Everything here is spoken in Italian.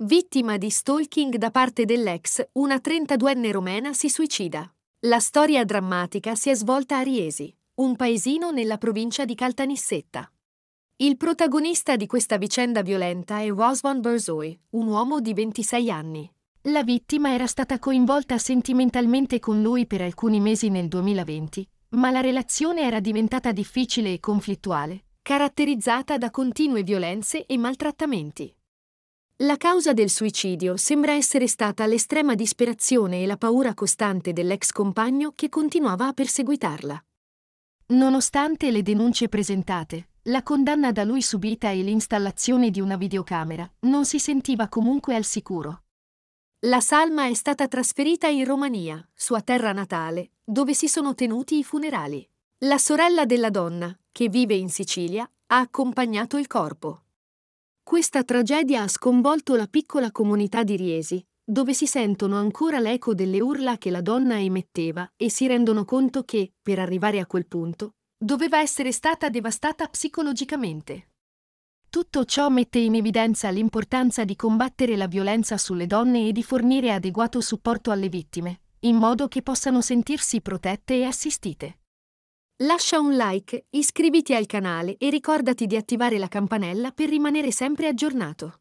Vittima di stalking da parte dell'ex, una 32enne romena si suicida. La storia drammatica si è svolta a Riesi, un paesino nella provincia di Caltanissetta. Il protagonista di questa vicenda violenta è Rosvan Berzoi, un uomo di 26 anni. La vittima era stata coinvolta sentimentalmente con lui per alcuni mesi nel 2020, ma la relazione era diventata difficile e conflittuale, caratterizzata da continue violenze e maltrattamenti. La causa del suicidio sembra essere stata l'estrema disperazione e la paura costante dell'ex compagno che continuava a perseguitarla. Nonostante le denunce presentate, la condanna da lui subita e l'installazione di una videocamera, non si sentiva comunque al sicuro. La salma è stata trasferita in Romania, sua terra natale, dove si sono tenuti i funerali. La sorella della donna, che vive in Sicilia, ha accompagnato il corpo. Questa tragedia ha sconvolto la piccola comunità di Riesi, dove si sentono ancora l'eco delle urla che la donna emetteva e si rendono conto che, per arrivare a quel punto, doveva essere stata devastata psicologicamente. Tutto ciò mette in evidenza l'importanza di combattere la violenza sulle donne e di fornire adeguato supporto alle vittime, in modo che possano sentirsi protette e assistite. Lascia un like, iscriviti al canale e ricordati di attivare la campanella per rimanere sempre aggiornato.